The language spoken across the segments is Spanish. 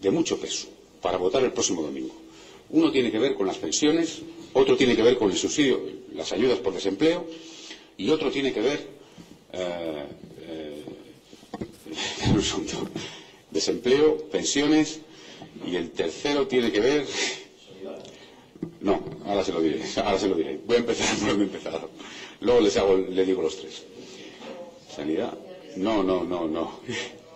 de mucho peso para votar el próximo domingo. Uno tiene que ver con las pensiones, otro tiene que ver con el subsidio, las ayudas por desempleo y otro tiene que ver eh, eh, desempleo, pensiones y el tercero tiene que ver no, ahora se lo diré, ahora se lo diré. Voy a empezar por donde he empezado. Luego les hago, les digo los tres. Sanidad. No, no, no, no.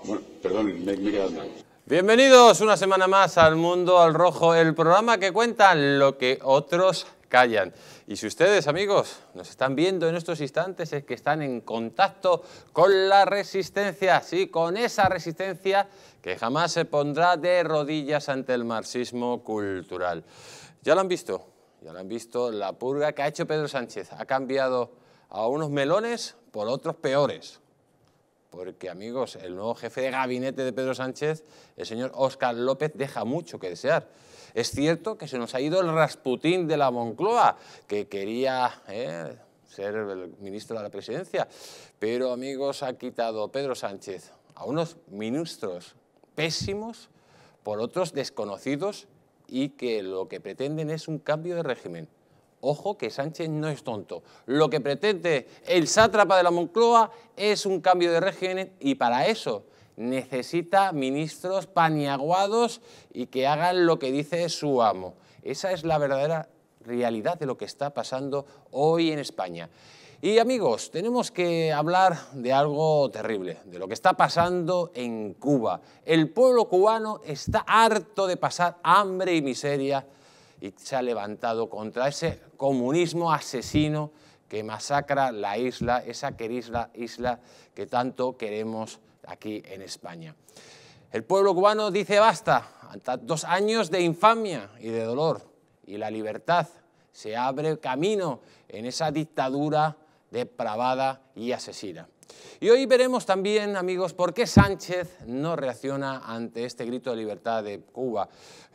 Bueno, perdón, me, me he quedado mal. Bienvenidos una semana más al Mundo al Rojo, el programa que cuenta lo que otros callan. Y si ustedes, amigos, nos están viendo en estos instantes, es que están en contacto con la resistencia, sí, con esa resistencia que jamás se pondrá de rodillas ante el marxismo cultural. Ya lo han visto, ya lo han visto, la purga que ha hecho Pedro Sánchez ha cambiado a unos melones por otros peores. Porque, amigos, el nuevo jefe de gabinete de Pedro Sánchez, el señor Óscar López, deja mucho que desear. Es cierto que se nos ha ido el Rasputín de la Moncloa, que quería eh, ser el ministro de la presidencia, pero, amigos, ha quitado Pedro Sánchez a unos ministros pésimos por otros desconocidos y que lo que pretenden es un cambio de régimen. Ojo que Sánchez no es tonto. Lo que pretende el sátrapa de la Moncloa es un cambio de régimen y para eso necesita ministros paniaguados y que hagan lo que dice su amo. Esa es la verdadera realidad de lo que está pasando hoy en España. Y amigos, tenemos que hablar de algo terrible, de lo que está pasando en Cuba. El pueblo cubano está harto de pasar hambre y miseria y se ha levantado contra ese comunismo asesino que masacra la isla, esa querida isla que tanto queremos aquí en España. El pueblo cubano dice basta, dos años de infamia y de dolor, y la libertad se abre camino en esa dictadura depravada y asesina. Y hoy veremos también, amigos, por qué Sánchez no reacciona ante este grito de libertad de Cuba,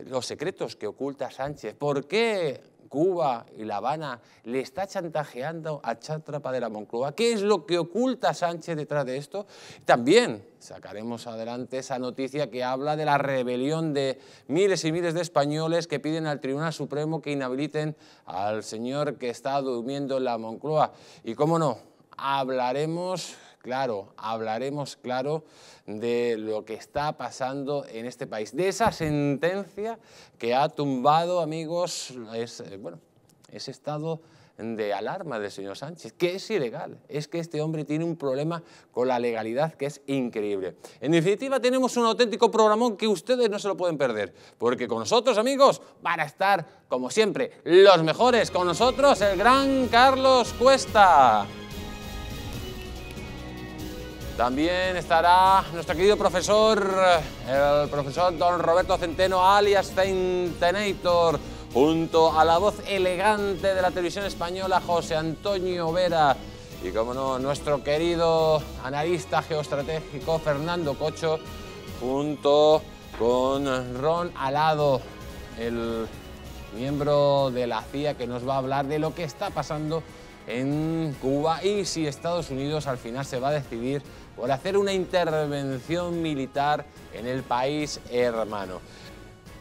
los secretos que oculta Sánchez, por qué Cuba y La Habana le está chantajeando a Chátrapa de la Moncloa. ¿Qué es lo que oculta Sánchez detrás de esto? También sacaremos adelante esa noticia que habla de la rebelión de miles y miles de españoles que piden al Tribunal Supremo que inhabiliten al señor que está durmiendo en la Moncloa. Y cómo no, hablaremos claro, hablaremos claro de lo que está pasando en este país, de esa sentencia que ha tumbado, amigos, es, eh, bueno, ese estado de alarma del señor Sánchez, que es ilegal. Es que este hombre tiene un problema con la legalidad que es increíble. En definitiva, tenemos un auténtico programón que ustedes no se lo pueden perder, porque con nosotros, amigos, van a estar, como siempre, los mejores. Con nosotros, el gran Carlos Cuesta. También estará nuestro querido profesor, el profesor don Roberto Centeno, alias Centenator, junto a la voz elegante de la televisión española, José Antonio Vera. Y como no, nuestro querido analista geoestratégico, Fernando Cocho, junto con Ron Alado, el miembro de la CIA que nos va a hablar de lo que está pasando en Cuba y si Estados Unidos al final se va a decidir por hacer una intervención militar en el país hermano.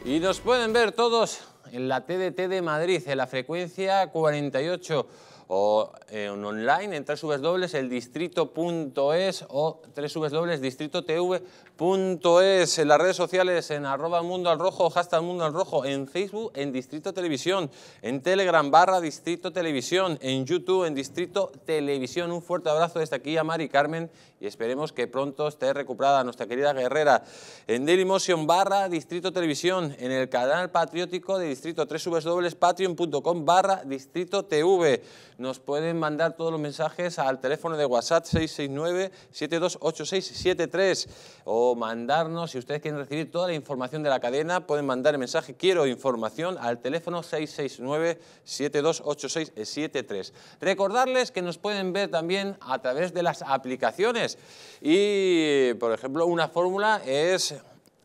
Y nos pueden ver todos en la TDT de Madrid, en la frecuencia 48 o en online en www.eldistrito.es o www.distrito.tv Punto es, en las redes sociales, en arroba mundo al rojo, hashtag mundo al rojo, en Facebook, en Distrito Televisión, en Telegram barra Distrito Televisión, en YouTube, en Distrito Televisión. Un fuerte abrazo desde aquí a Mari Carmen y esperemos que pronto esté recuperada nuestra querida guerrera. En Dailymotion barra Distrito Televisión, en el canal patriótico de Distrito, www.patreon.com barra Distrito TV. Nos pueden mandar todos los mensajes al teléfono de WhatsApp 669 728673 o mandarnos, si ustedes quieren recibir toda la información de la cadena, pueden mandar el mensaje quiero información al teléfono 669-728673. Recordarles que nos pueden ver también a través de las aplicaciones y, por ejemplo, una fórmula es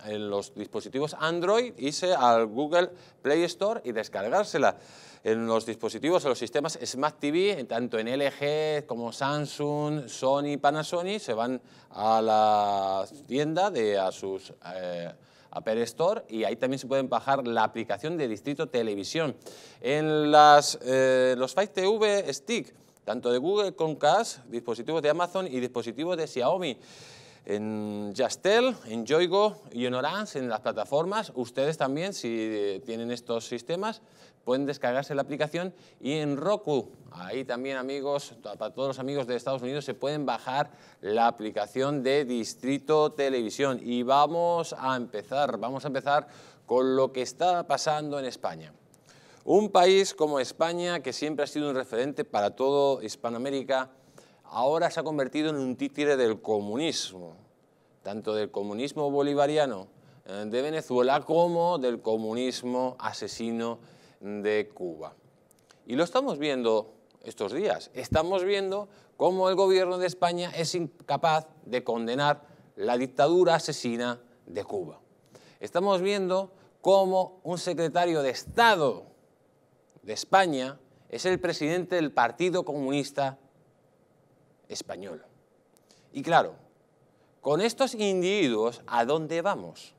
en los dispositivos Android, irse al Google Play Store y descargársela en los dispositivos, en los sistemas Smart TV, tanto en LG como Samsung, Sony, Panasonic, se van a la tienda, de, a sus... Eh, Apple Store y ahí también se pueden bajar la aplicación de Distrito Televisión. En eh, los Fire TV Stick, tanto de Google Cast, dispositivos de Amazon y dispositivos de Xiaomi. En Jastel, en Joigo y en Orange, en las plataformas, ustedes también, si eh, tienen estos sistemas, pueden descargarse la aplicación y en Roku, ahí también amigos, para todos los amigos de Estados Unidos se pueden bajar la aplicación de Distrito Televisión y vamos a empezar, vamos a empezar con lo que está pasando en España. Un país como España, que siempre ha sido un referente para todo Hispanoamérica, ahora se ha convertido en un títere del comunismo, tanto del comunismo bolivariano eh, de Venezuela como del comunismo asesino de Cuba. Y lo estamos viendo estos días. Estamos viendo cómo el gobierno de España es incapaz de condenar la dictadura asesina de Cuba. Estamos viendo cómo un secretario de Estado de España es el presidente del Partido Comunista Español. Y claro, con estos individuos, ¿a dónde vamos?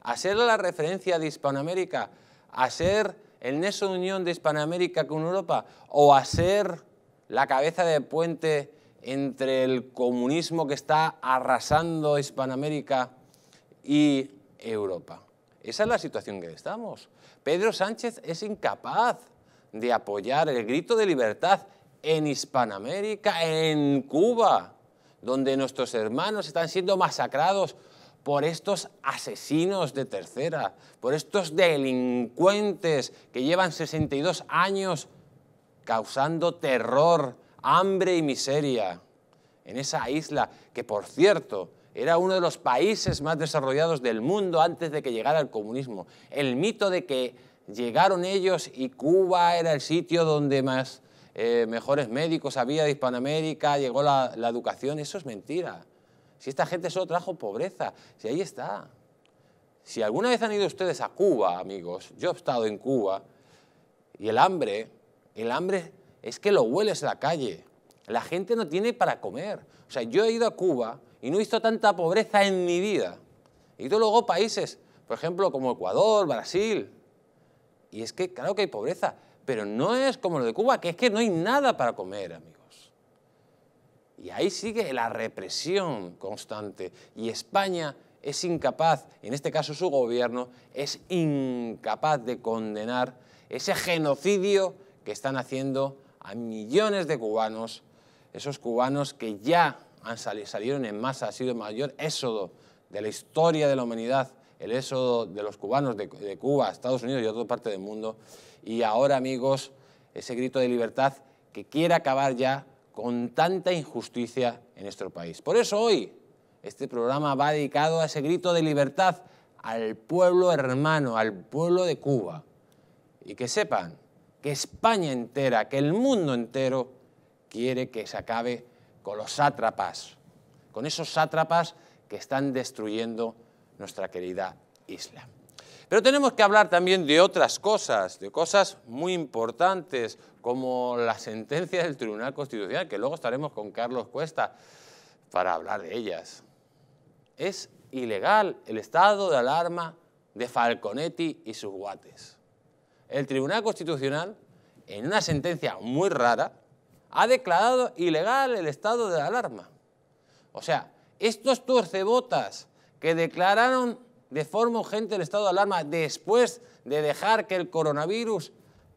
¿A ser la referencia de Hispanoamérica? ¿A ser nexo de unión de Hispanoamérica con Europa o a ser la cabeza de puente entre el comunismo que está arrasando Hispanoamérica y Europa. Esa es la situación en que estamos. Pedro Sánchez es incapaz de apoyar el grito de libertad en Hispanoamérica, en Cuba, donde nuestros hermanos están siendo masacrados por estos asesinos de tercera, por estos delincuentes que llevan 62 años causando terror, hambre y miseria en esa isla que, por cierto, era uno de los países más desarrollados del mundo antes de que llegara el comunismo. El mito de que llegaron ellos y Cuba era el sitio donde más eh, mejores médicos había de Hispanoamérica, llegó la educación, eso es mentira. Si esta gente solo trajo pobreza, si ahí está. Si alguna vez han ido ustedes a Cuba, amigos, yo he estado en Cuba, y el hambre, el hambre es que lo hueles en la calle. La gente no tiene para comer. O sea, yo he ido a Cuba y no he visto tanta pobreza en mi vida. He ido luego a países, por ejemplo, como Ecuador, Brasil. Y es que, claro que hay pobreza, pero no es como lo de Cuba, que es que no hay nada para comer, amigos. Y ahí sigue la represión constante. Y España es incapaz, en este caso su gobierno, es incapaz de condenar ese genocidio que están haciendo a millones de cubanos, esos cubanos que ya han salieron en masa, ha sido el mayor éxodo de la historia de la humanidad, el éxodo de los cubanos de, Cuba, Estados Unidos y toda parte del mundo. Y ahora, amigos, ese grito de libertad que quiere acabar ya con tanta injusticia en nuestro país. Por eso hoy este programa va dedicado a ese grito de libertad al pueblo hermano, al pueblo de Cuba. Y que sepan que España entera, que el mundo entero quiere que se acabe con los sátrapas, con esos sátrapas que están destruyendo nuestra querida isla. Pero tenemos que hablar también de otras cosas, de cosas muy importantes, como la sentencia del Tribunal Constitucional, que luego estaremos con Carlos Cuesta para hablar de ellas. Es ilegal el estado de alarma de Falconetti y sus guates. El Tribunal Constitucional, en una sentencia muy rara, ha declarado ilegal el estado de alarma. O sea, estos torcebotas que declararon de forma urgente el estado de alarma después de dejar que el coronavirus,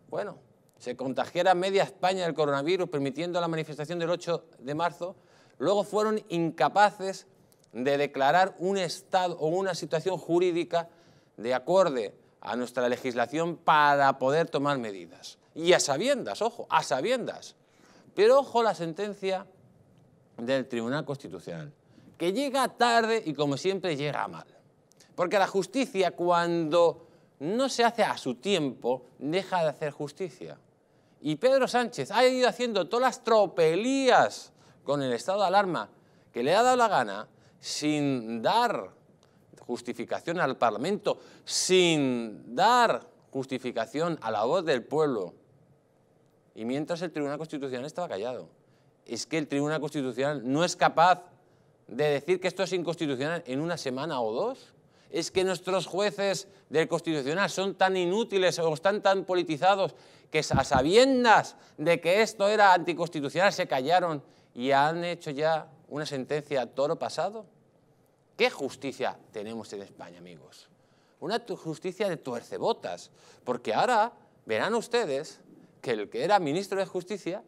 bueno, se contagiara media España del coronavirus, permitiendo la manifestación del 8 de marzo, luego fueron incapaces de declarar un estado o una situación jurídica de acorde a nuestra legislación para poder tomar medidas. Y a sabiendas, ojo, a sabiendas. Pero ojo la sentencia del Tribunal Constitucional, que llega tarde y como siempre llega mal. Porque la justicia cuando no se hace a su tiempo, deja de hacer justicia. Y Pedro Sánchez ha ido haciendo todas las tropelías con el estado de alarma que le ha dado la gana, sin dar justificación al Parlamento, sin dar justificación a la voz del pueblo. Y mientras el Tribunal Constitucional estaba callado. Es que el Tribunal Constitucional no es capaz de decir que esto es inconstitucional en una semana o dos es que nuestros jueces del Constitucional son tan inútiles o están tan politizados que a sabiendas de que esto era anticonstitucional se callaron y han hecho ya una sentencia a toro pasado? ¿Qué justicia tenemos en España, amigos? Una justicia de tuercebotas, porque ahora verán ustedes que el que era ministro de Justicia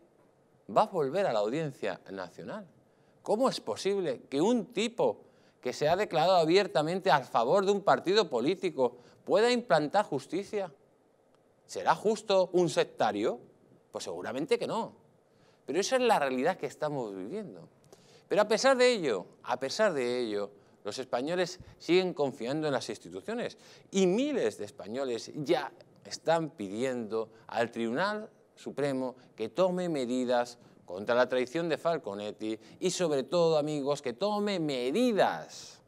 va a volver a la Audiencia Nacional. ¿Cómo es posible que un tipo que se ha declarado abiertamente a favor de un partido político pueda implantar justicia. ¿Será justo un sectario? Pues seguramente que no. Pero esa es la realidad que estamos viviendo. Pero a pesar de ello, a pesar de ello, los españoles siguen confiando en las instituciones y miles de españoles ya están pidiendo al Tribunal Supremo que tome medidas contra la traición de Falconetti y sobre todo, amigos, que tome medidas,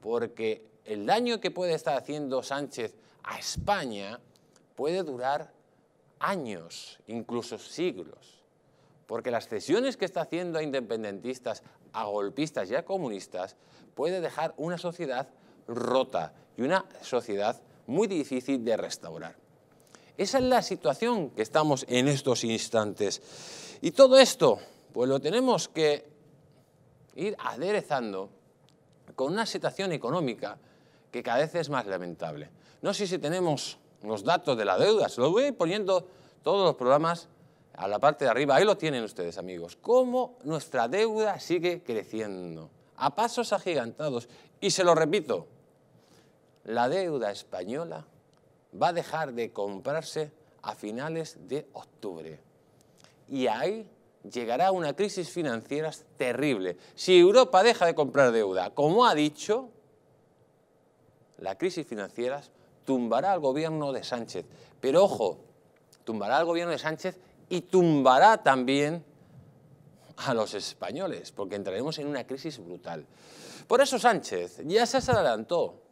porque el daño que puede estar haciendo Sánchez a España puede durar años, incluso siglos, porque las cesiones que está haciendo a independentistas, a golpistas y a comunistas puede dejar una sociedad rota y una sociedad muy difícil de restaurar. Esa es la situación que estamos en estos instantes. Y todo esto, pues lo tenemos que ir aderezando con una situación económica que cada vez es más lamentable. No sé si tenemos los datos de la deuda, se lo voy poniendo todos los programas a la parte de arriba, ahí lo tienen ustedes amigos, cómo nuestra deuda sigue creciendo a pasos agigantados. Y se lo repito, la deuda española va a dejar de comprarse a finales de octubre y ahí llegará una crisis financiera terrible. Si Europa deja de comprar deuda, como ha dicho, la crisis financiera tumbará al gobierno de Sánchez. Pero ojo, tumbará al gobierno de Sánchez y tumbará también a los españoles, porque entraremos en una crisis brutal. Por eso Sánchez ya se adelantó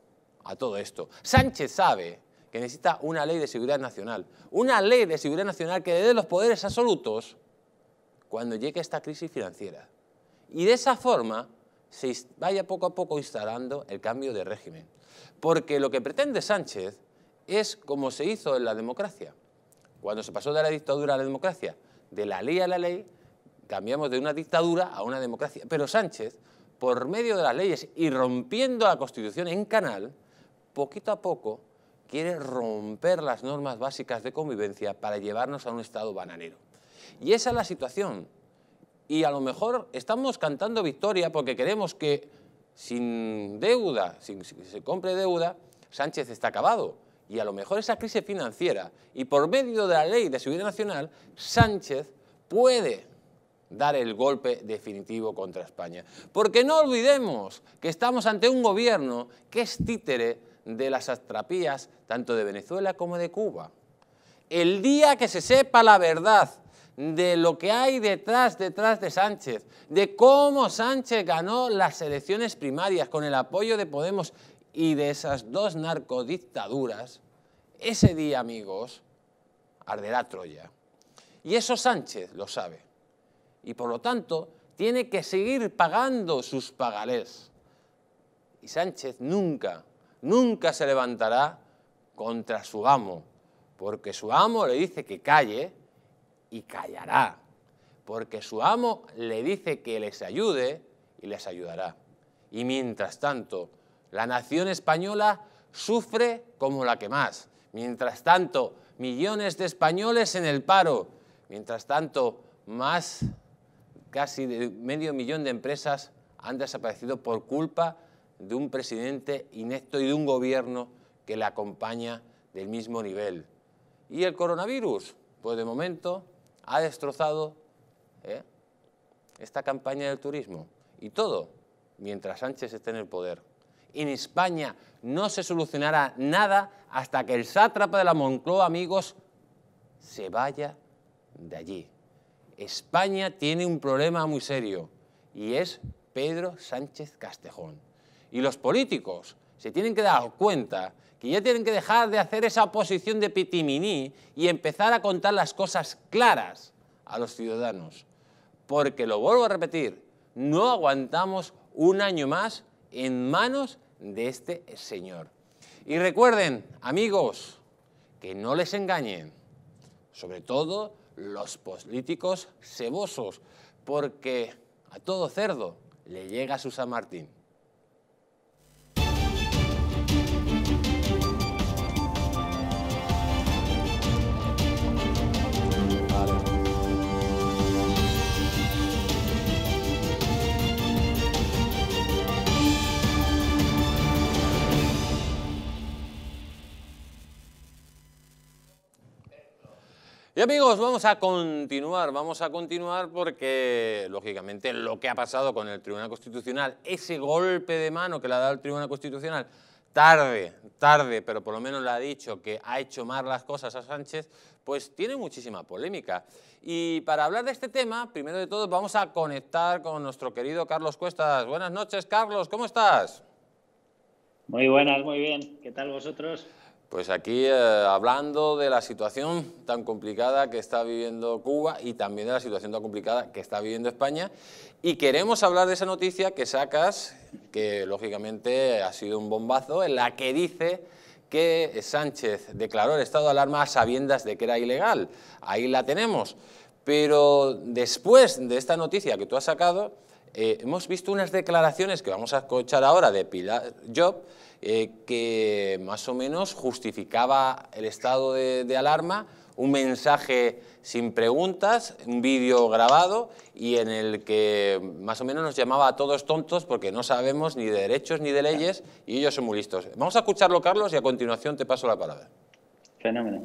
a todo esto. Sánchez sabe que necesita una ley de seguridad nacional. Una ley de seguridad nacional que le dé los poderes absolutos cuando llegue esta crisis financiera. Y de esa forma se vaya poco a poco instalando el cambio de régimen. Porque lo que pretende Sánchez es como se hizo en la democracia. Cuando se pasó de la dictadura a la democracia, de la ley a la ley, cambiamos de una dictadura a una democracia. Pero Sánchez, por medio de las leyes y rompiendo la Constitución en canal, poquito a poco quiere romper las normas básicas de convivencia para llevarnos a un estado bananero. Y esa es la situación. Y a lo mejor estamos cantando victoria porque queremos que sin deuda, sin que se compre deuda, Sánchez está acabado. Y a lo mejor esa crisis financiera y por medio de la ley de seguridad nacional, Sánchez puede dar el golpe definitivo contra España. Porque no olvidemos que estamos ante un gobierno que es títere de las atrapías tanto de Venezuela como de Cuba. El día que se sepa la verdad de lo que hay detrás, detrás de Sánchez, de cómo Sánchez ganó las elecciones primarias con el apoyo de Podemos y de esas dos narcodictaduras, ese día, amigos, arderá Troya. Y eso Sánchez lo sabe. Y por lo tanto, tiene que seguir pagando sus pagarés. Y Sánchez nunca nunca se levantará contra su amo, porque su amo le dice que calle y callará, porque su amo le dice que les ayude y les ayudará. Y mientras tanto, la nación española sufre como la que más. Mientras tanto, millones de españoles en el paro. Mientras tanto, más casi medio millón de empresas han desaparecido por culpa de un presidente inecto y de un gobierno que le acompaña del mismo nivel. Y el coronavirus, pues de momento ha destrozado ¿eh? esta campaña del turismo. Y todo mientras Sánchez esté en el poder. En España no se solucionará nada hasta que el sátrapa de la Moncloa, amigos, se vaya de allí. España tiene un problema muy serio y es Pedro Sánchez Castejón. Y los políticos se tienen que dar cuenta que ya tienen que dejar de hacer esa oposición de pitiminí y empezar a contar las cosas claras a los ciudadanos. Porque, lo vuelvo a repetir, no aguantamos un año más en manos de este señor. Y recuerden, amigos, que no les engañen, sobre todo los políticos cebosos, porque a todo cerdo le llega su San Martín. Y amigos, vamos a continuar, vamos a continuar porque, lógicamente, lo que ha pasado con el Tribunal Constitucional, ese golpe de mano que le ha dado el Tribunal Constitucional, tarde, tarde, pero por lo menos le ha dicho que ha hecho mal las cosas a Sánchez, pues tiene muchísima polémica. Y para hablar de este tema, primero de todo vamos a conectar con nuestro querido Carlos Cuestas. Buenas noches, Carlos, ¿cómo estás? Muy buenas, muy bien. ¿Qué tal vosotros? Pues aquí eh, hablando de la situación tan complicada que está viviendo Cuba y también de la situación tan complicada que está viviendo España y queremos hablar de esa noticia que sacas, que lógicamente ha sido un bombazo, en la que dice que Sánchez declaró el estado de alarma a sabiendas de que era ilegal. Ahí la tenemos. Pero después de esta noticia que tú has sacado, eh, hemos visto unas declaraciones que vamos a escuchar ahora de Pilar Job, eh, que más o menos justificaba el estado de, de alarma, un mensaje sin preguntas, un vídeo grabado y en el que más o menos nos llamaba a todos tontos porque no sabemos ni de derechos ni de leyes y ellos son muy listos. Vamos a escucharlo, Carlos, y a continuación te paso la palabra. Fenómeno.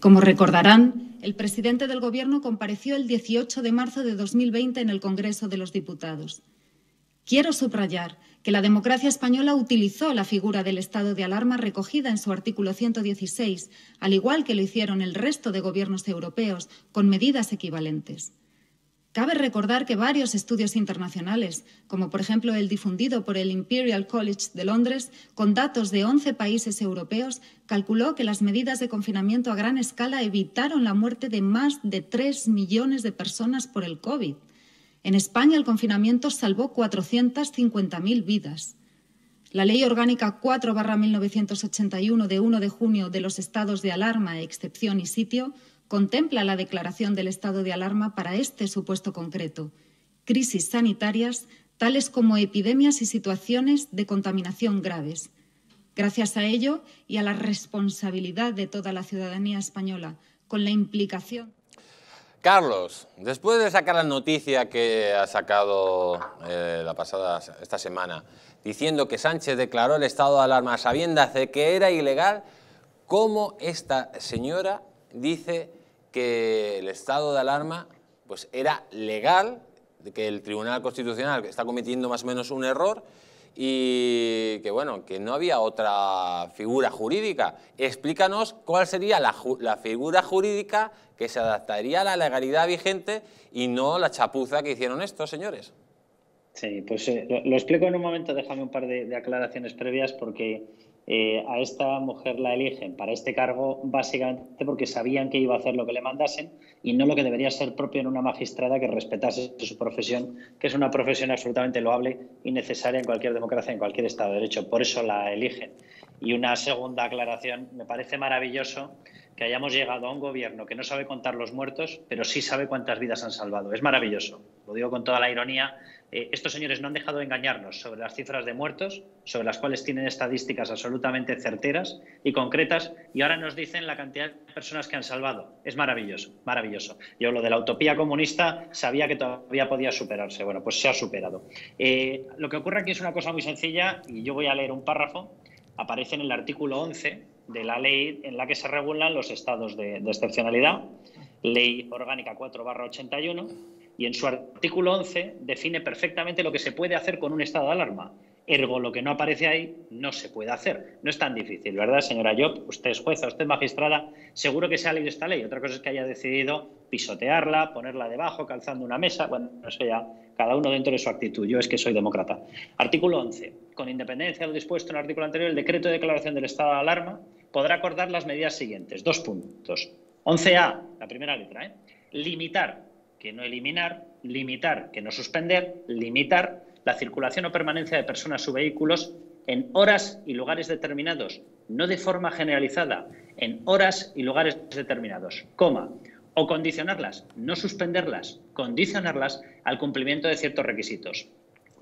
Como recordarán, el presidente del Gobierno compareció el 18 de marzo de 2020 en el Congreso de los Diputados. Quiero subrayar que la democracia española utilizó la figura del estado de alarma recogida en su artículo 116, al igual que lo hicieron el resto de gobiernos europeos, con medidas equivalentes. Cabe recordar que varios estudios internacionales, como por ejemplo el difundido por el Imperial College de Londres, con datos de 11 países europeos, calculó que las medidas de confinamiento a gran escala evitaron la muerte de más de 3 millones de personas por el COVID. En España el confinamiento salvó 450.000 vidas. La Ley Orgánica 4-1981 de 1 de junio de los estados de alarma, excepción y sitio contempla la declaración del estado de alarma para este supuesto concreto, crisis sanitarias tales como epidemias y situaciones de contaminación graves. Gracias a ello y a la responsabilidad de toda la ciudadanía española, con la implicación. Carlos, después de sacar la noticia que ha sacado eh, la pasada esta semana, diciendo que Sánchez declaró el estado de alarma sabiendo de que era ilegal, ¿cómo esta señora dice que el estado de alarma pues, era legal, que el Tribunal Constitucional está cometiendo más o menos un error y que bueno, que no había otra figura jurídica? Explícanos cuál sería la figura jurídica que se adaptaría a la legalidad vigente y no la chapuza que hicieron estos señores. Sí, pues eh, lo, explico en un momento, déjame un par de, aclaraciones previas porque eh, a esta mujer la eligen para este cargo básicamente porque sabían que iba a hacer lo que le mandasen y no lo que debería ser propio en una magistrada que respetase su profesión, que es una profesión absolutamente loable y necesaria en cualquier democracia, en cualquier Estado de Derecho. Por eso la eligen. Y una segunda aclaración, me parece maravilloso que hayamos llegado a un gobierno que no sabe contar los muertos, pero sí sabe cuántas vidas han salvado. Es maravilloso. Lo digo con toda la ironía. Eh, estos señores no han dejado de engañarnos sobre las cifras de muertos, sobre las cuales tienen estadísticas absolutamente certeras y concretas, y ahora nos dicen la cantidad de personas que han salvado. Es maravilloso, maravilloso. Yo lo de la utopía comunista sabía que todavía podía superarse. Bueno, pues se ha superado. Eh, lo que ocurre aquí es una cosa muy sencilla, y yo voy a leer un párrafo. Aparece en el artículo 11 de la ley en la que se regulan los estados de, excepcionalidad, Ley Orgánica 4-81, y en su artículo 11 define perfectamente lo que se puede hacer con un estado de alarma. Ergo, lo que no aparece ahí no se puede hacer. No es tan difícil, ¿verdad, señora Job? Usted es jueza, usted es magistrada, seguro que se ha leído esta ley. Otra cosa es que haya decidido pisotearla, ponerla debajo, calzando una mesa. Bueno, eso ya, cada uno dentro de su actitud. Yo es que soy demócrata. Artículo 11. Con independencia de lo dispuesto en el artículo anterior, el decreto de declaración del estado de alarma podrá acordar las medidas siguientes. Dos puntos. 11A, la primera letra, ¿eh? limitar, que no eliminar, limitar, que no suspender, limitar la circulación o permanencia de personas o vehículos en horas y lugares determinados, no de forma generalizada, en horas y lugares determinados, coma, o condicionarlas, no suspenderlas, condicionarlas al cumplimiento de ciertos requisitos.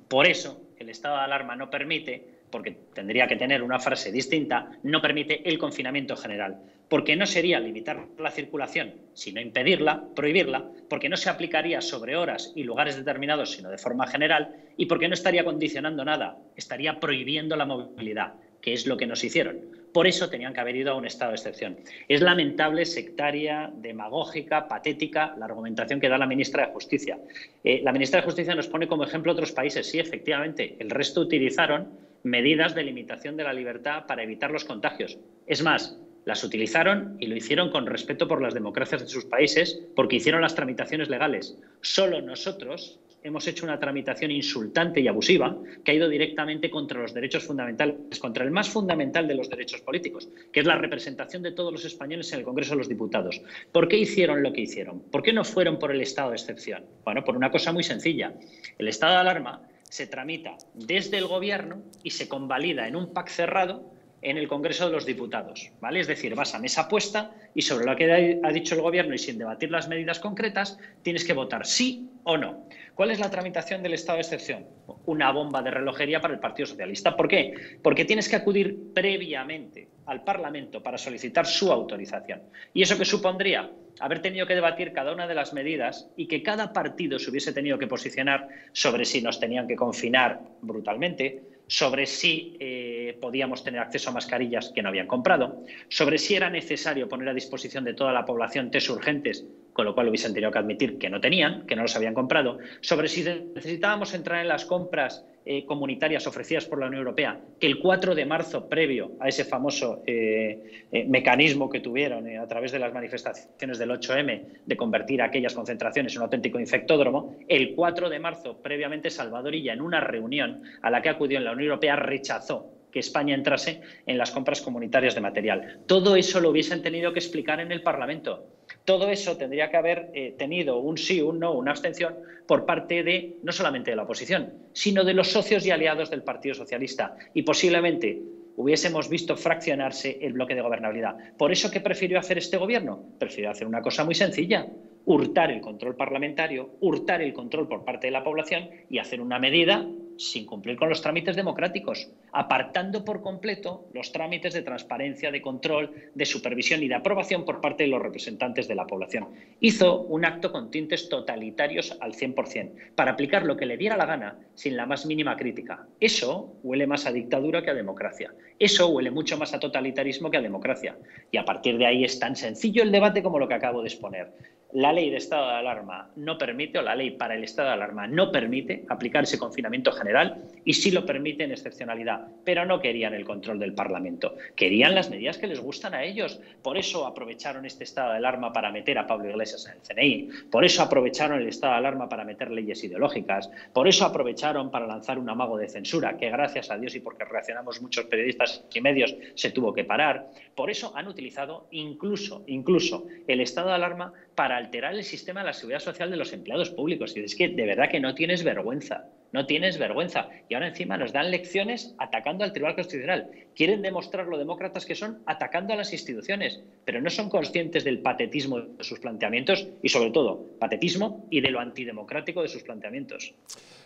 Por eso, el estado de alarma no permite porque tendría que tener una frase distinta, no permite el confinamiento general, porque no sería limitar la circulación, sino impedirla, prohibirla, porque no se aplicaría sobre horas y lugares determinados, sino de forma general, y porque no estaría condicionando nada, estaría prohibiendo la movilidad, que es lo que nos hicieron. Por eso tenían que haber ido a un estado de excepción. Es lamentable, sectaria, demagógica, patética la argumentación que da la ministra de Justicia. Eh, la ministra de Justicia nos pone como ejemplo otros países. Sí, efectivamente, el resto utilizaron medidas de limitación de la libertad para evitar los contagios. Es más, las utilizaron y lo hicieron con respeto por las democracias de sus países porque hicieron las tramitaciones legales. Solo nosotros hemos hecho una tramitación insultante y abusiva que ha ido directamente contra los derechos fundamentales, contra el más fundamental de los derechos políticos, que es la representación de todos los españoles en el Congreso de los Diputados. ¿Por qué hicieron lo que hicieron? ¿Por qué no fueron por el estado de excepción? Bueno, por una cosa muy sencilla. El estado de alarma se tramita desde el Gobierno y se convalida en un PAC cerrado en el Congreso de los Diputados, ¿vale? Es decir, vas a mesa puesta y sobre lo que ha dicho el Gobierno y sin debatir las medidas concretas, tienes que votar sí o no. ¿Cuál es la tramitación del estado de excepción? Una bomba de relojería para el Partido Socialista. ¿Por qué? Porque tienes que acudir previamente al Parlamento para solicitar su autorización. ¿Y eso que supondría? Haber tenido que debatir cada una de las medidas y que cada partido se hubiese tenido que posicionar sobre si nos tenían que confinar brutalmente, sobre si eh, podíamos tener acceso a mascarillas que no habían comprado, sobre si era necesario poner a disposición de toda la población test urgentes, con lo cual hubiesen tenido que admitir que no tenían, que no los habían comprado, sobre si necesitábamos entrar en las compras eh, comunitarias ofrecidas por la Unión Europea, que el 4 de marzo, previo a ese famoso eh, eh, mecanismo que tuvieron a través de las manifestaciones del 8M de convertir aquellas concentraciones en un auténtico infectódromo, el 4 de marzo, previamente, Salvadorilla, en una reunión a la que acudió en la Unión Europea, rechazó que España entrase en las compras comunitarias de material. Todo eso lo hubiesen tenido que explicar en el Parlamento todo eso tendría que haber eh, tenido un sí, un no, una abstención por parte de no solamente de la oposición, sino de los socios y aliados del Partido Socialista y posiblemente hubiésemos visto fraccionarse el bloque de gobernabilidad. Por eso qué prefirió hacer este gobierno, prefirió hacer una cosa muy sencilla, hurtar el control parlamentario, hurtar el control por parte de la población y hacer una medida sin cumplir con los trámites democráticos, apartando por completo los trámites de transparencia, de control, de supervisión y de aprobación por parte de los representantes de la población. Hizo un acto con tintes totalitarios al 100%, para aplicar lo que le diera la gana sin la más mínima crítica. Eso huele más a dictadura que a democracia. Eso huele mucho más a totalitarismo que a democracia. Y a partir de ahí es tan sencillo el debate como lo que acabo de exponer la ley de estado de alarma no permite, o la ley para el estado de alarma no permite aplicar ese confinamiento general y sí lo permite en excepcionalidad, pero no querían el control del Parlamento, querían las medidas que les gustan a ellos. Por eso aprovecharon este estado de alarma para meter a Pablo Iglesias en el CNI, por eso aprovecharon el estado de alarma para meter leyes ideológicas, por eso aprovecharon para lanzar un amago de censura, que gracias a Dios y porque reaccionamos muchos periodistas y medios se tuvo que parar. Por eso han utilizado incluso, incluso el estado de alarma para alterar el sistema de la seguridad social de los empleados públicos. Y es que de verdad que no tienes vergüenza, no tienes vergüenza. Y ahora encima nos dan lecciones atacando al Tribunal Constitucional. Quieren demostrar lo demócratas que son atacando a las instituciones, pero no son conscientes del patetismo de sus planteamientos y sobre todo patetismo y de lo antidemocrático de sus planteamientos.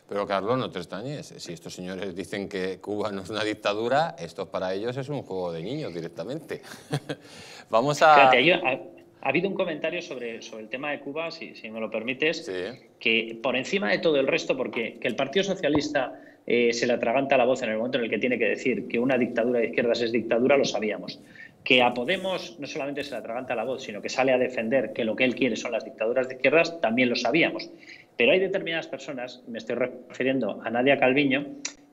Pero Carlos, no te extrañes. Si estos señores dicen que Cuba no es una dictadura, esto para ellos es un juego de niños directamente. Vamos a... a ha habido un comentario sobre, sobre el tema de Cuba, si, me lo permites, que por encima de todo el resto, porque que el Partido Socialista eh, se le atraganta la voz en el momento en el que tiene que decir que una dictadura de izquierdas es dictadura, lo sabíamos. Que a Podemos no solamente se le atraganta la voz, sino que sale a defender que lo que él quiere son las dictaduras de izquierdas, también lo sabíamos. Pero hay determinadas personas, me estoy refiriendo a Nadia Calviño,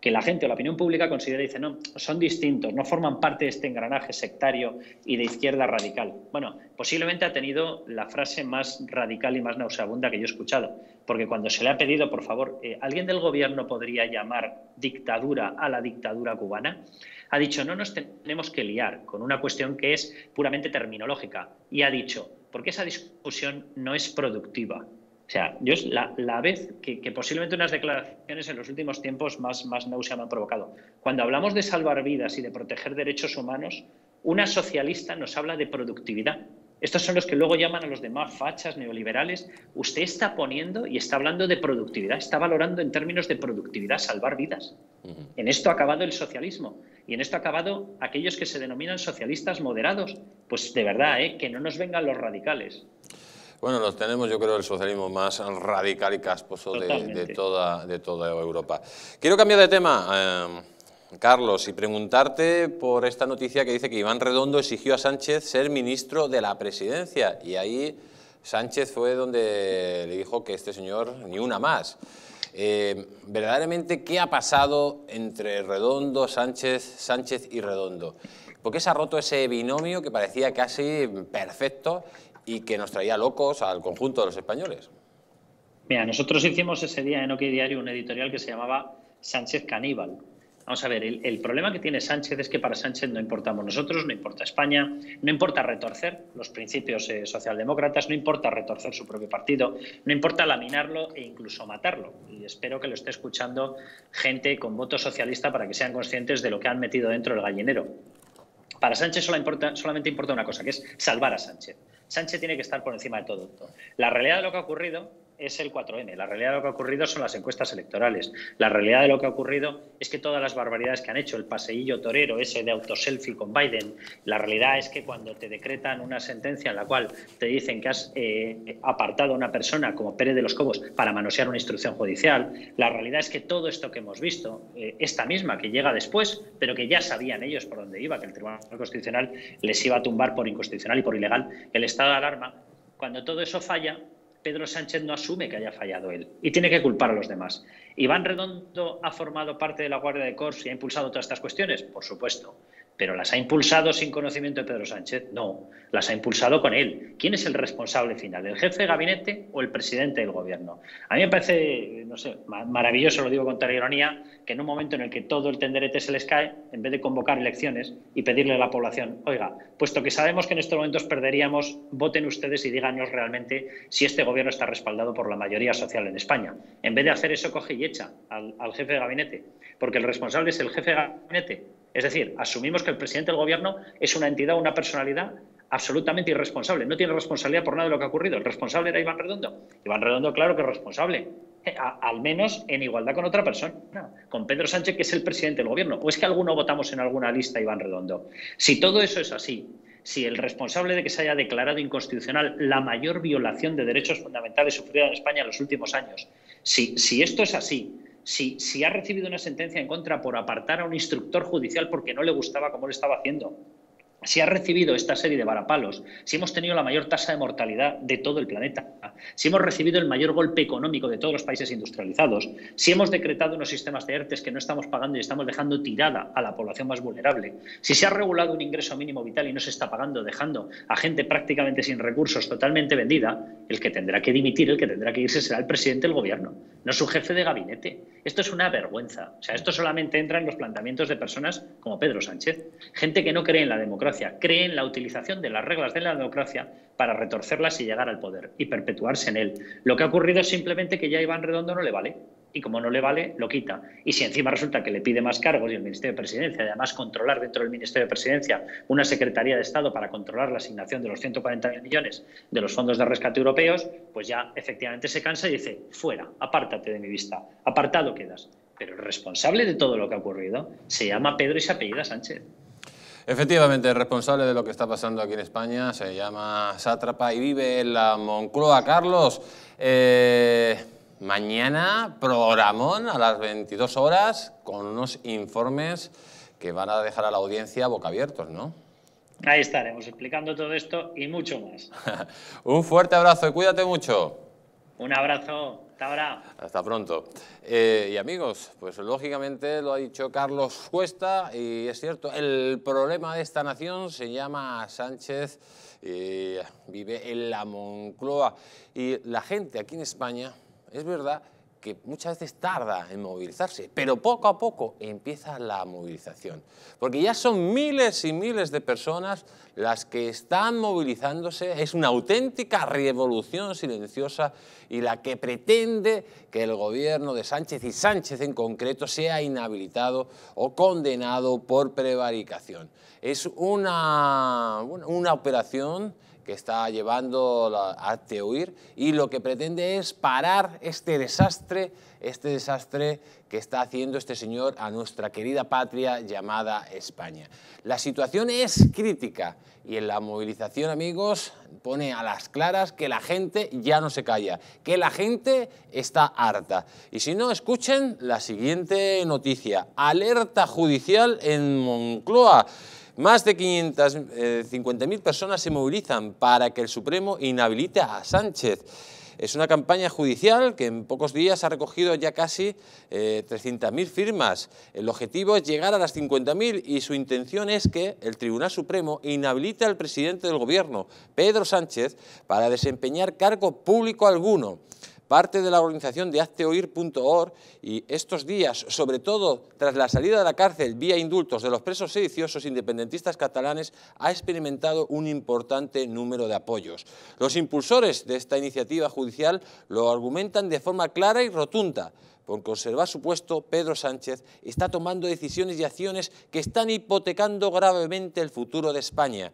que la gente o la opinión pública considera y dice, no, son distintos, no forman parte de este engranaje sectario y de izquierda radical. Bueno, posiblemente ha tenido la frase más radical y más nauseabunda que yo he escuchado, porque cuando se le ha pedido, por favor, eh, ¿alguien del gobierno podría llamar dictadura a la dictadura cubana? Ha dicho, no nos tenemos que liar con una cuestión que es puramente terminológica. Y ha dicho, porque esa discusión no es productiva. O sea, yo es la, vez que, posiblemente unas declaraciones en los últimos tiempos más, más me han provocado. Cuando hablamos de salvar vidas y de proteger derechos humanos, una socialista nos habla de productividad. Estos son los que luego llaman a los demás fachas neoliberales. Usted está poniendo y está hablando de productividad, está valorando en términos de productividad salvar vidas. En esto ha acabado el socialismo y en esto ha acabado aquellos que se denominan socialistas moderados. Pues de verdad, ¿eh? que no nos vengan los radicales. Bueno, los tenemos, yo creo, el socialismo más radical y casposo de, toda, de Europa. Quiero cambiar de tema. Eh, Carlos, y preguntarte por esta noticia que dice que Iván Redondo exigió a Sánchez ser ministro de la presidencia. Y ahí Sánchez fue donde le dijo que este señor ni una más. Eh, verdaderamente, ¿qué ha pasado entre Redondo, Sánchez, Sánchez y Redondo? Porque se ha roto ese binomio que parecía casi perfecto y que nos traía locos al conjunto de los españoles. Mira, nosotros hicimos ese día en OK Diario un editorial que se llamaba Sánchez Caníbal. Vamos a ver, el, problema que tiene Sánchez es que para Sánchez no importamos nosotros, no importa España, no importa retorcer los principios eh, socialdemócratas, no importa retorcer su propio partido, no importa laminarlo e incluso matarlo. Y espero que lo esté escuchando gente con voto socialista para que sean conscientes de lo que han metido dentro del gallinero. Para Sánchez importa, solamente importa una cosa, que es salvar a Sánchez. Sánchez tiene que estar por encima de todo La realidad de lo que ha ocurrido es el 4M. La realidad de lo que ha ocurrido son las encuestas electorales. La realidad de lo que ha ocurrido es que todas las barbaridades que han hecho, el paseillo torero ese de autoselfie con Biden, la realidad es que cuando te decretan una sentencia en la cual te dicen que has eh, apartado a una persona como Pérez de los Cobos para manosear una instrucción judicial, la realidad es que todo esto que hemos visto, eh, esta misma que llega después, pero que ya sabían ellos por dónde iba, que el Tribunal Constitucional les iba a tumbar por inconstitucional y por ilegal el estado de alarma, cuando todo eso falla, Pedro Sánchez no asume que haya fallado él y tiene que culpar a los demás. ¿Iván Redondo ha formado parte de la Guardia de Corps y ha impulsado todas estas cuestiones? Por supuesto pero las ha impulsado sin conocimiento de Pedro Sánchez. No, las ha impulsado con él. ¿Quién es el responsable final? ¿El jefe de gabinete o el presidente del gobierno? A mí me parece, no sé, maravilloso, lo digo con tal ironía, que en un momento en el que todo el tenderete se les cae, en vez de convocar elecciones y pedirle a la población, oiga, puesto que sabemos que en estos momentos perderíamos, voten ustedes y díganos realmente si este gobierno está respaldado por la mayoría social en España. En vez de hacer eso, coge y echa al jefe de gabinete, porque el responsable es el jefe de gabinete es decir, asumimos que el presidente del gobierno es una entidad, una personalidad absolutamente irresponsable. No tiene responsabilidad por nada de lo que ha ocurrido. El responsable era Iván Redondo. Iván Redondo, claro que es responsable. Eh, al menos en igualdad con otra persona, con Pedro Sánchez, que es el presidente del gobierno. ¿O es que alguno votamos en alguna lista Iván Redondo? Si todo eso es así, si el responsable de que se haya declarado inconstitucional la mayor violación de derechos fundamentales sufrida en España en los últimos años, si, si esto es así, si, ha recibido una sentencia en contra por apartar a un instructor judicial porque no le gustaba cómo lo estaba haciendo, si ha recibido esta serie de varapalos, si hemos tenido la mayor tasa de mortalidad de todo el planeta, si hemos recibido el mayor golpe económico de todos los países industrializados, si hemos decretado unos sistemas de ERTES que no estamos pagando y estamos dejando tirada a la población más vulnerable, si se ha regulado un ingreso mínimo vital y no se está pagando, dejando a gente prácticamente sin recursos, totalmente vendida, el que tendrá que dimitir, el que tendrá que irse será el presidente del gobierno, no su jefe de gabinete. Esto es una vergüenza. O sea, esto solamente entra en los planteamientos de personas como Pedro Sánchez, gente que no cree en la democracia cree en la utilización de las reglas de la democracia para retorcerlas y llegar al poder y perpetuarse en él. Lo que ha ocurrido es simplemente que ya Iván Redondo no le vale y como no le vale, lo quita. Y si encima resulta que le pide más cargos y el Ministerio de Presidencia, además controlar dentro del Ministerio de Presidencia una Secretaría de Estado para controlar la asignación de los 140.000 millones de los fondos de rescate europeos, pues ya efectivamente se cansa y dice, fuera, apártate de mi vista, apartado quedas. Pero el responsable de todo lo que ha ocurrido se llama Pedro y se apellida Sánchez. Efectivamente, el responsable de lo que está pasando aquí en España se llama Sátrapa y vive en la Moncloa. Carlos, eh, mañana programón a las 22 horas con unos informes que van a dejar a la audiencia boca abiertos, ¿no? Ahí estaremos explicando todo esto y mucho más. Un fuerte abrazo y cuídate mucho. Un abrazo. Hasta ahora. pronto. Eh, y amigos, pues lógicamente lo ha dicho Carlos Cuesta y es cierto, el problema de esta nación se llama Sánchez, vive en la Moncloa y la gente aquí en España, es verdad, que muchas veces tarda en movilizarse, pero poco a poco empieza la movilización, porque ya son miles y miles de personas las que están movilizándose, es una auténtica revolución silenciosa y la que pretende que el gobierno de Sánchez y Sánchez en concreto sea inhabilitado o condenado por prevaricación. Es una, una operación que está llevando a huir y lo que pretende es parar este desastre, este desastre que está haciendo este señor a nuestra querida patria llamada España. La situación es crítica y en la movilización, amigos, pone a las claras que la gente ya no se calla, que la gente está harta. Y si no, escuchen la siguiente noticia. Alerta judicial en Moncloa. Más de 550.000 eh, personas se movilizan para que el Supremo inhabilite a Sánchez. Es una campaña judicial que en pocos días ha recogido ya casi 300.000 eh, firmas. El objetivo es llegar a las 50.000 y su intención es que el Tribunal Supremo inhabilite al presidente del Gobierno, Pedro Sánchez, para desempeñar cargo público alguno parte de la organización de hazteoír.org y estos días, sobre todo tras la salida de la cárcel vía indultos de los presos sediciosos independentistas catalanes, ha experimentado un importante número de apoyos. Los impulsores de esta iniciativa judicial lo argumentan de forma clara y rotunda. Por conservar su puesto, Pedro Sánchez está tomando decisiones y acciones que están hipotecando gravemente el futuro de España.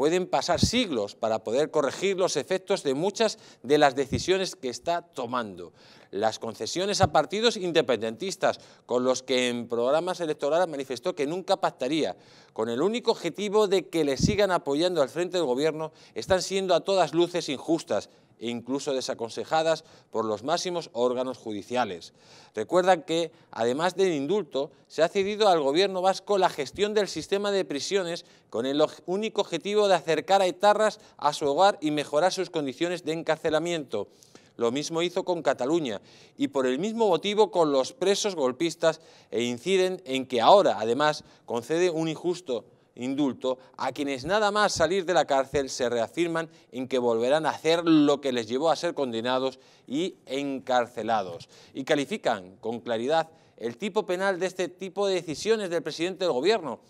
Pueden pasar siglos para poder corregir los efectos de muchas de las decisiones que está tomando. Las concesiones a partidos independentistas, con los que en programas electorales manifestó que nunca pactaría, con el único objetivo de que le sigan apoyando al frente del gobierno, están siendo a todas luces injustas e incluso desaconsejadas por los máximos órganos judiciales. Recuerdan que, además del indulto, se ha cedido al gobierno vasco la gestión del sistema de prisiones con el único objetivo de acercar a etarras a su hogar y mejorar sus condiciones de encarcelamiento. Lo mismo hizo con Cataluña y por el mismo motivo con los presos golpistas e inciden en que ahora, además, concede un injusto indulto a quienes nada más salir de la cárcel se reafirman en que volverán a hacer lo que les llevó a ser condenados y encarcelados. Y califican con claridad el tipo penal de este tipo de decisiones del presidente del gobierno.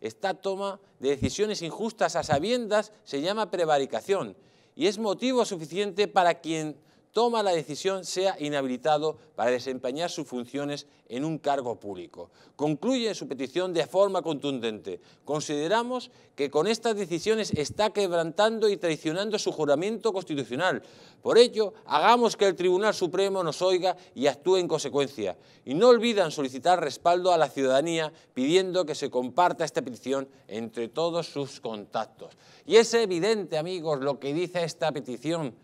Esta toma de decisiones injustas a sabiendas se llama prevaricación y es motivo suficiente para quien toma la decisión sea inhabilitado para desempeñar sus funciones en un cargo público. Concluye su petición de forma contundente. Consideramos que con estas decisiones está quebrantando y traicionando su juramento constitucional. Por ello, hagamos que el Tribunal Supremo nos oiga y actúe en consecuencia. Y no olvidan solicitar respaldo a la ciudadanía pidiendo que se comparta esta petición entre todos sus contactos. Y es evidente, amigos, lo que dice esta petición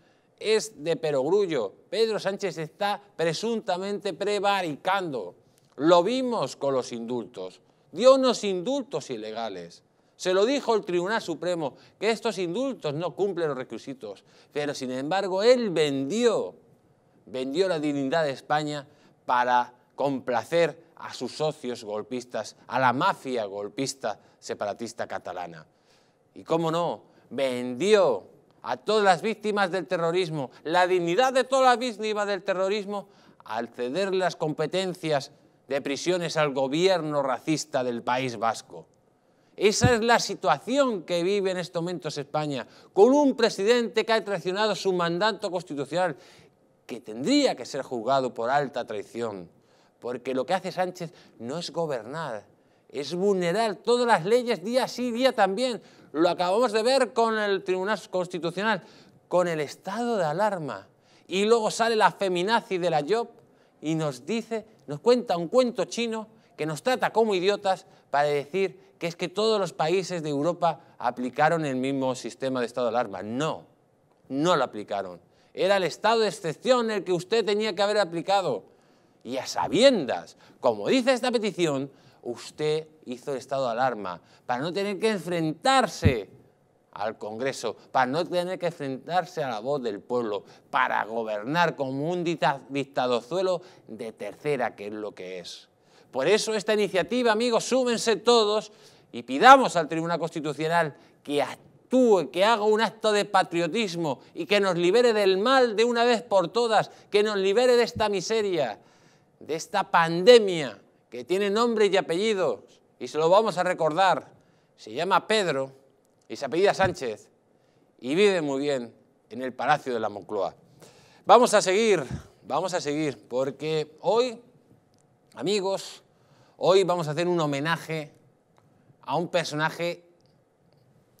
es de perogrullo. Pedro Sánchez está presuntamente prevaricando. Lo vimos con los indultos. Dio unos indultos ilegales. Se lo dijo el Tribunal Supremo, que estos indultos no cumplen los requisitos. Pero sin embargo, él vendió, vendió la dignidad de España para complacer a sus socios golpistas, a la mafia golpista separatista catalana. Y cómo no, vendió a todas las víctimas del terrorismo, la dignidad de todas las víctimas del terrorismo, al ceder las competencias de prisiones al gobierno racista del País Vasco. Esa es la situación que vive en estos momentos España, con un presidente que ha traicionado su mandato constitucional, que tendría que ser juzgado por alta traición, porque lo que hace Sánchez no es gobernar, es vulnerar todas las leyes día sí, día también. Lo acabamos de ver con el Tribunal Constitucional, con el estado de alarma. Y luego sale la feminazi de la Job y nos dice, nos cuenta un cuento chino que nos trata como idiotas para decir que es que todos los países de Europa aplicaron el mismo sistema de estado de alarma. No, no lo aplicaron. Era el estado de excepción el que usted tenía que haber aplicado. Y a sabiendas, como dice esta petición, usted hizo el estado de alarma, para no tener que enfrentarse al Congreso, para no tener que enfrentarse a la voz del pueblo, para gobernar como un dictadozuelo de tercera, que es lo que es. Por eso esta iniciativa, amigos, súmense todos y pidamos al Tribunal Constitucional que actúe, que haga un acto de patriotismo y que nos libere del mal de una vez por todas, que nos libere de esta miseria, de esta pandemia que tiene nombre y apellido, y se lo vamos a recordar. Se llama Pedro y se apellida Sánchez y vive muy bien en el Palacio de la Moncloa. Vamos a seguir, vamos a seguir, porque hoy, amigos, hoy vamos a hacer un homenaje a un personaje,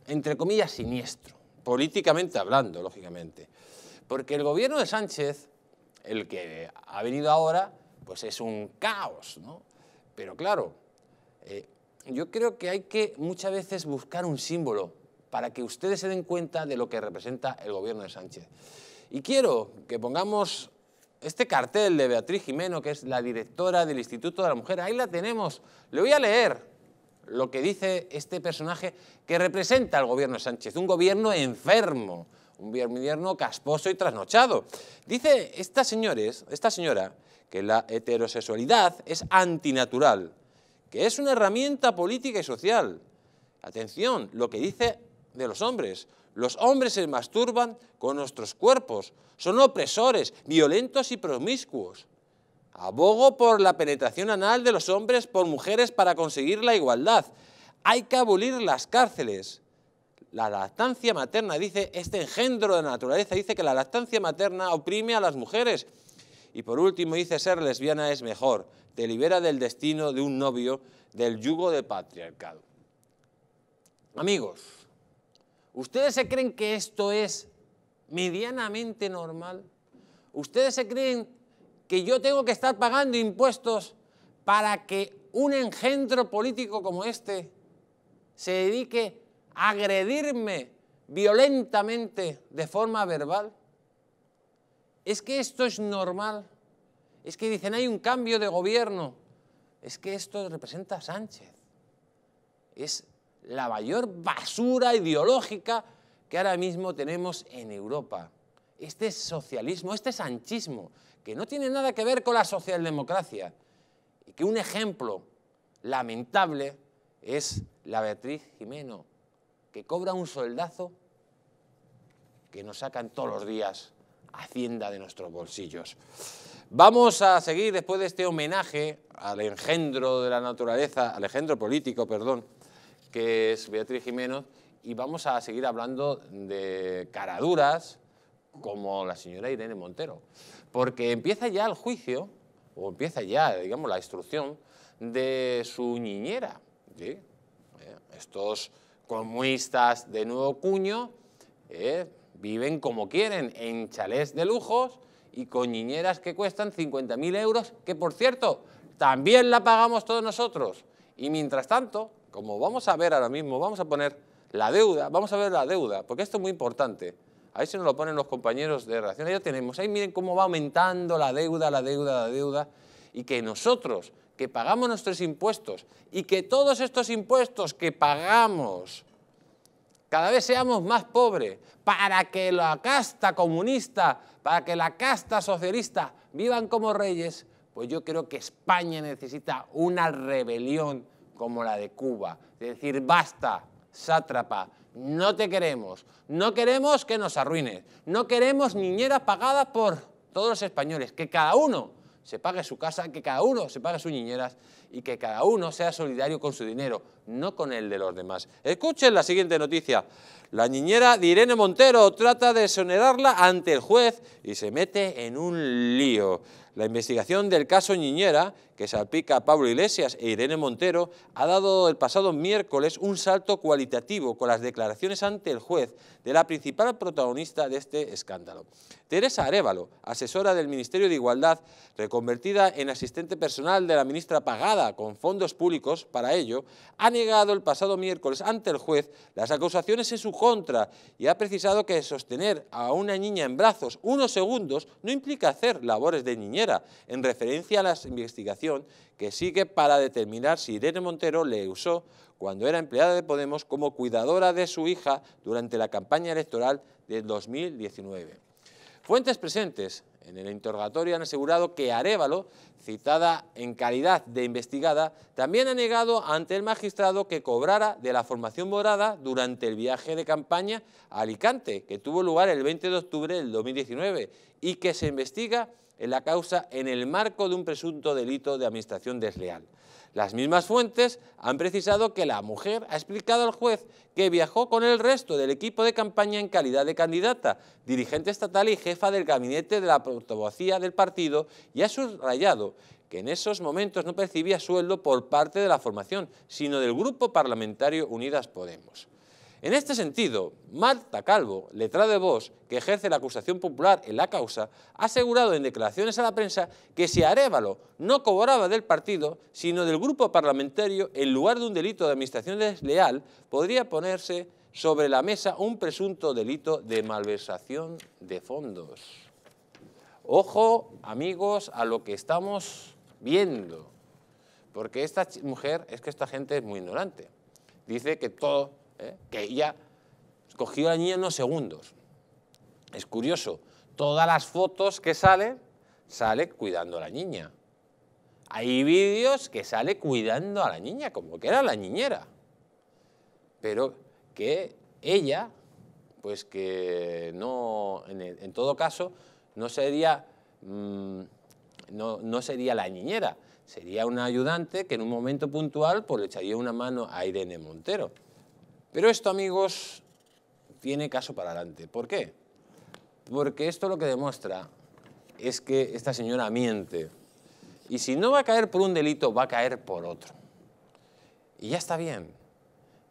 entre comillas, siniestro, políticamente hablando, lógicamente. Porque el gobierno de Sánchez, el que ha venido ahora, pues es un caos, ¿no? Pero claro, eh, yo creo que hay que muchas veces buscar un símbolo para que ustedes se den cuenta de lo que representa el gobierno de Sánchez. Y quiero que pongamos este cartel de Beatriz Jimeno, que es la directora del Instituto de la Mujer. Ahí la tenemos. Le voy a leer lo que dice este personaje que representa al gobierno de Sánchez. Un gobierno enfermo, un gobierno casposo y trasnochado. Dice estas señores, esta señora que la heterosexualidad es antinatural, que es una herramienta política y social. Atención, lo que dice de los hombres. Los hombres se masturban con nuestros cuerpos, son opresores, violentos y promiscuos. Abogo por la penetración anal de los hombres por mujeres para conseguir la igualdad. Hay que abolir las cárceles. La lactancia materna, dice, este engendro de naturaleza, dice que la lactancia materna oprime a las mujeres y por último dice, ser lesbiana es mejor, te libera del destino de un novio, del yugo de patriarcado. Amigos, ¿ustedes se creen que esto es medianamente normal? ¿Ustedes se creen que yo tengo que estar pagando impuestos para que un engendro político como este se dedique a agredirme violentamente de forma verbal? es que esto es normal, es que dicen hay un cambio de gobierno, es que esto representa a Sánchez, es la mayor basura ideológica que ahora mismo tenemos en Europa. Este socialismo, este sanchismo, que no tiene nada que ver con la socialdemocracia, y que un ejemplo lamentable es la Beatriz Jimeno, que cobra un soldazo que nos sacan todos los días hacienda de nuestros bolsillos. Vamos a seguir después de este homenaje al engendro de la naturaleza, al engendro político, perdón, que es Beatriz Jiménez, y vamos a seguir hablando de caraduras como la señora Irene Montero, porque empieza ya el juicio, o empieza ya, digamos, la instrucción de su niñera, eh, estos comunistas de nuevo cuño, ¿eh? Viven como quieren, en chalés de lujos y con niñeras que cuestan 50.000 euros, que por cierto, también la pagamos todos nosotros. Y mientras tanto, como vamos a ver ahora mismo, vamos a poner la deuda, vamos a ver la deuda, porque esto es muy importante. Ahí se nos lo ponen los compañeros de relación. ya tenemos. Ahí miren cómo va aumentando la deuda, la deuda, la deuda. Y que nosotros, que pagamos nuestros impuestos y que todos estos impuestos que pagamos cada vez seamos más pobres, para que la casta comunista, para que la casta socialista vivan como reyes, pues yo creo que España necesita una rebelión como la de Cuba. Es decir, basta, sátrapa, no te queremos, no queremos que nos arruines, no queremos niñeras pagadas por todos los españoles, que cada uno se pague su casa, que cada uno se pague sus niñeras y que cada uno sea solidario con su dinero, no con el de los demás. Escuchen la siguiente noticia. La niñera de Irene Montero trata de exonerarla ante el juez y se mete en un lío. La investigación del caso Niñera, que salpica a Pablo Iglesias e Irene Montero, ha dado el pasado miércoles un salto cualitativo con las declaraciones ante el juez de la principal protagonista de este escándalo. Teresa Arevalo, asesora del Ministerio de Igualdad, reconvertida en asistente personal de la ministra pagada con fondos públicos para ello, ha negado el pasado miércoles ante el juez las acusaciones en su contra y ha precisado que sostener a una niña en brazos unos segundos no implica hacer labores de niñera, en referencia a la investigación que sigue para determinar si Irene Montero le usó cuando era empleada de Podemos como cuidadora de su hija durante la campaña electoral de 2019. Fuentes presentes en el interrogatorio han asegurado que Arevalo, citada en calidad de investigada, también ha negado ante el magistrado que cobrara de la formación morada durante el viaje de campaña a Alicante, que tuvo lugar el 20 de octubre del 2019 y que se investiga en la causa en el marco de un presunto delito de administración desleal. Las mismas fuentes han precisado que la mujer ha explicado al juez que viajó con el resto del equipo de campaña en calidad de candidata, dirigente estatal y jefa del gabinete de la portavocía del partido y ha subrayado que en esos momentos no percibía sueldo por parte de la formación, sino del grupo parlamentario Unidas Podemos. En este sentido, Marta Calvo, letrada de voz que ejerce la acusación popular en la causa, ha asegurado en declaraciones a la prensa que si Arevalo no cobraba del partido, sino del grupo parlamentario, en lugar de un delito de administración desleal, podría ponerse sobre la mesa un presunto delito de malversación de fondos. Ojo, amigos, a lo que estamos viendo, porque esta mujer, es que esta gente es muy ignorante. Dice que todo que ella escogió a la niña en unos segundos. Es curioso, todas las fotos que salen, sale cuidando a la niña. Hay vídeos que sale cuidando a la niña, como que era la niñera. Pero que ella, pues que no, en, todo caso, no sería, mm, no, sería la niñera, sería una ayudante que en un momento puntual pues le echaría una mano a Irene Montero. Pero esto, amigos, tiene caso para adelante. ¿Por qué? Porque esto lo que demuestra es que esta señora miente. Y si no va a caer por un delito, va a caer por otro. Y ya está bien,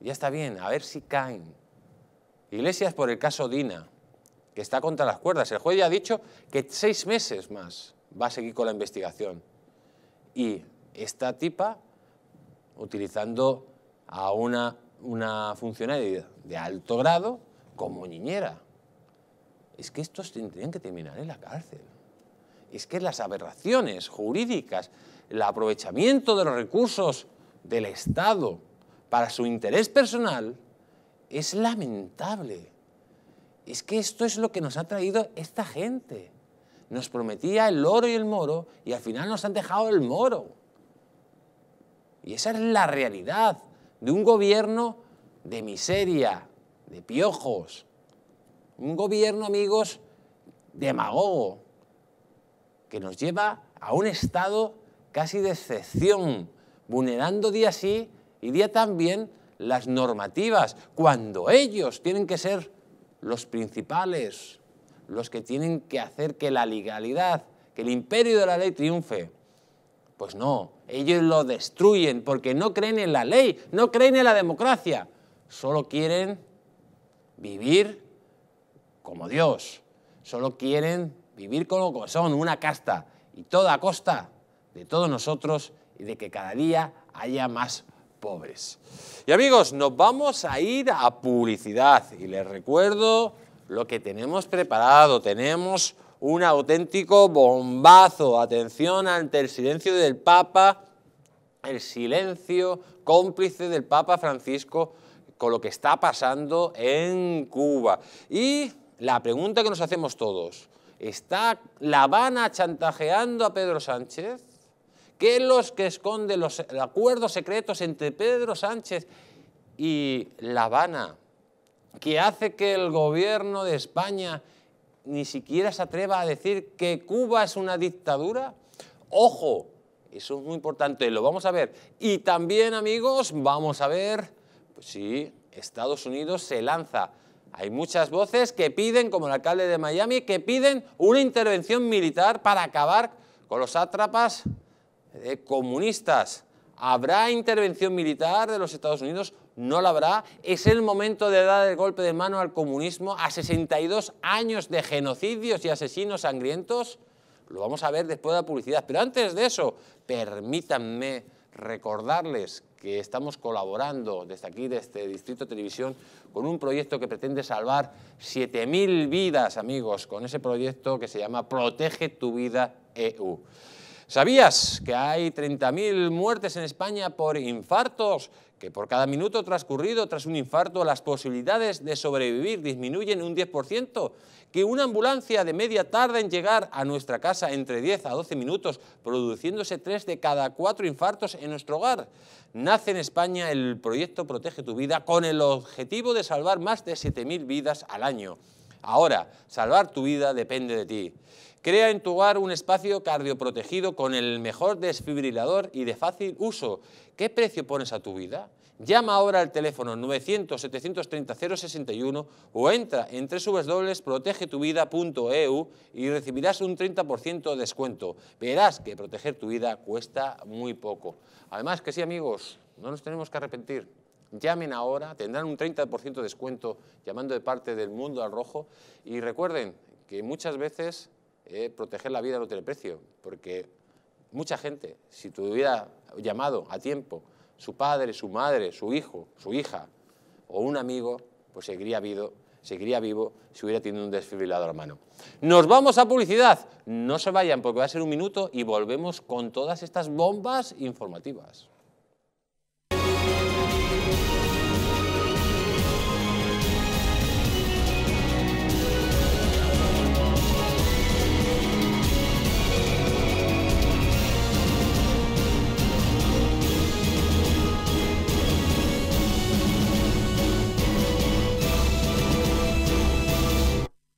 ya está bien, a ver si caen. Iglesias por el caso Dina, que está contra las cuerdas. El juez ya ha dicho que seis meses más va a seguir con la investigación. Y esta tipa, utilizando a una una funcionaria de alto grado como niñera. Es que estos tendrían que terminar en la cárcel. Es que las aberraciones jurídicas, el aprovechamiento de los recursos del Estado para su interés personal es lamentable. Es que esto es lo que nos ha traído esta gente. Nos prometía el oro y el moro y al final nos han dejado el moro. Y esa es la realidad de un gobierno de miseria, de piojos, un gobierno, amigos, demagogo, que nos lleva a un estado casi de excepción, vulnerando día sí y día también las normativas, cuando ellos tienen que ser los principales, los que tienen que hacer que la legalidad, que el imperio de la ley triunfe. Pues no, ellos lo destruyen porque no creen en la ley, no creen en la democracia, solo quieren vivir como Dios, solo quieren vivir como son, una casta, y toda a costa de todos nosotros y de que cada día haya más pobres. Y amigos, nos vamos a ir a publicidad y les recuerdo lo que tenemos preparado, tenemos un auténtico bombazo. Atención ante el silencio del Papa, el silencio cómplice del Papa Francisco con lo que está pasando en Cuba. Y la pregunta que nos hacemos todos, ¿está La Habana chantajeando a Pedro Sánchez? ¿Qué es lo que esconde los acuerdos secretos entre Pedro Sánchez y La Habana? que hace que el gobierno de España ni siquiera se atreva a decir que Cuba es una dictadura? Ojo, eso es muy importante, lo vamos a ver. Y también, amigos, vamos a ver pues si Estados Unidos se lanza. Hay muchas voces que piden, como el alcalde de Miami, que piden una intervención militar para acabar con los sátrapas comunistas. ¿Habrá intervención militar de los Estados Unidos? no la habrá. Es el momento de dar el golpe de mano al comunismo a 62 años de genocidios y asesinos sangrientos. Lo vamos a ver después de la publicidad. Pero antes de eso, permítanme recordarles que estamos colaborando desde aquí, desde este Distrito Televisión, con un proyecto que pretende salvar 7.000 vidas, amigos, con ese proyecto que se llama Protege tu vida EU. ¿Sabías que hay 30.000 muertes en España por infartos? que por cada minuto transcurrido tras un infarto las posibilidades de sobrevivir disminuyen un 10%, que una ambulancia de media tarda en llegar a nuestra casa entre 10 a 12 minutos, produciéndose 3 de cada 4 infartos en nuestro hogar. Nace en España el proyecto Protege tu Vida con el objetivo de salvar más de 7.000 vidas al año. Ahora, salvar tu vida depende de ti. Crea en tu hogar un espacio cardioprotegido con el mejor desfibrilador y de fácil uso. ¿Qué precio pones a tu vida? Llama ahora al teléfono 900-730-061 o entra en www.protegetuvida.eu y recibirás un 30% de descuento. Verás que proteger tu vida cuesta muy poco. Además que sí, amigos, no nos tenemos que arrepentir. Llamen ahora, tendrán un 30% de descuento llamando de parte del Mundo al Rojo y recuerden que muchas veces eh, proteger la vida no tiene precio, porque mucha gente, si tuviera llamado a tiempo su padre, su madre, su hijo, su hija o un amigo, pues seguiría vivo, seguiría vivo si hubiera tenido un desfibrilador a mano. Nos vamos a publicidad, no se vayan porque va a ser un minuto y volvemos con todas estas bombas informativas.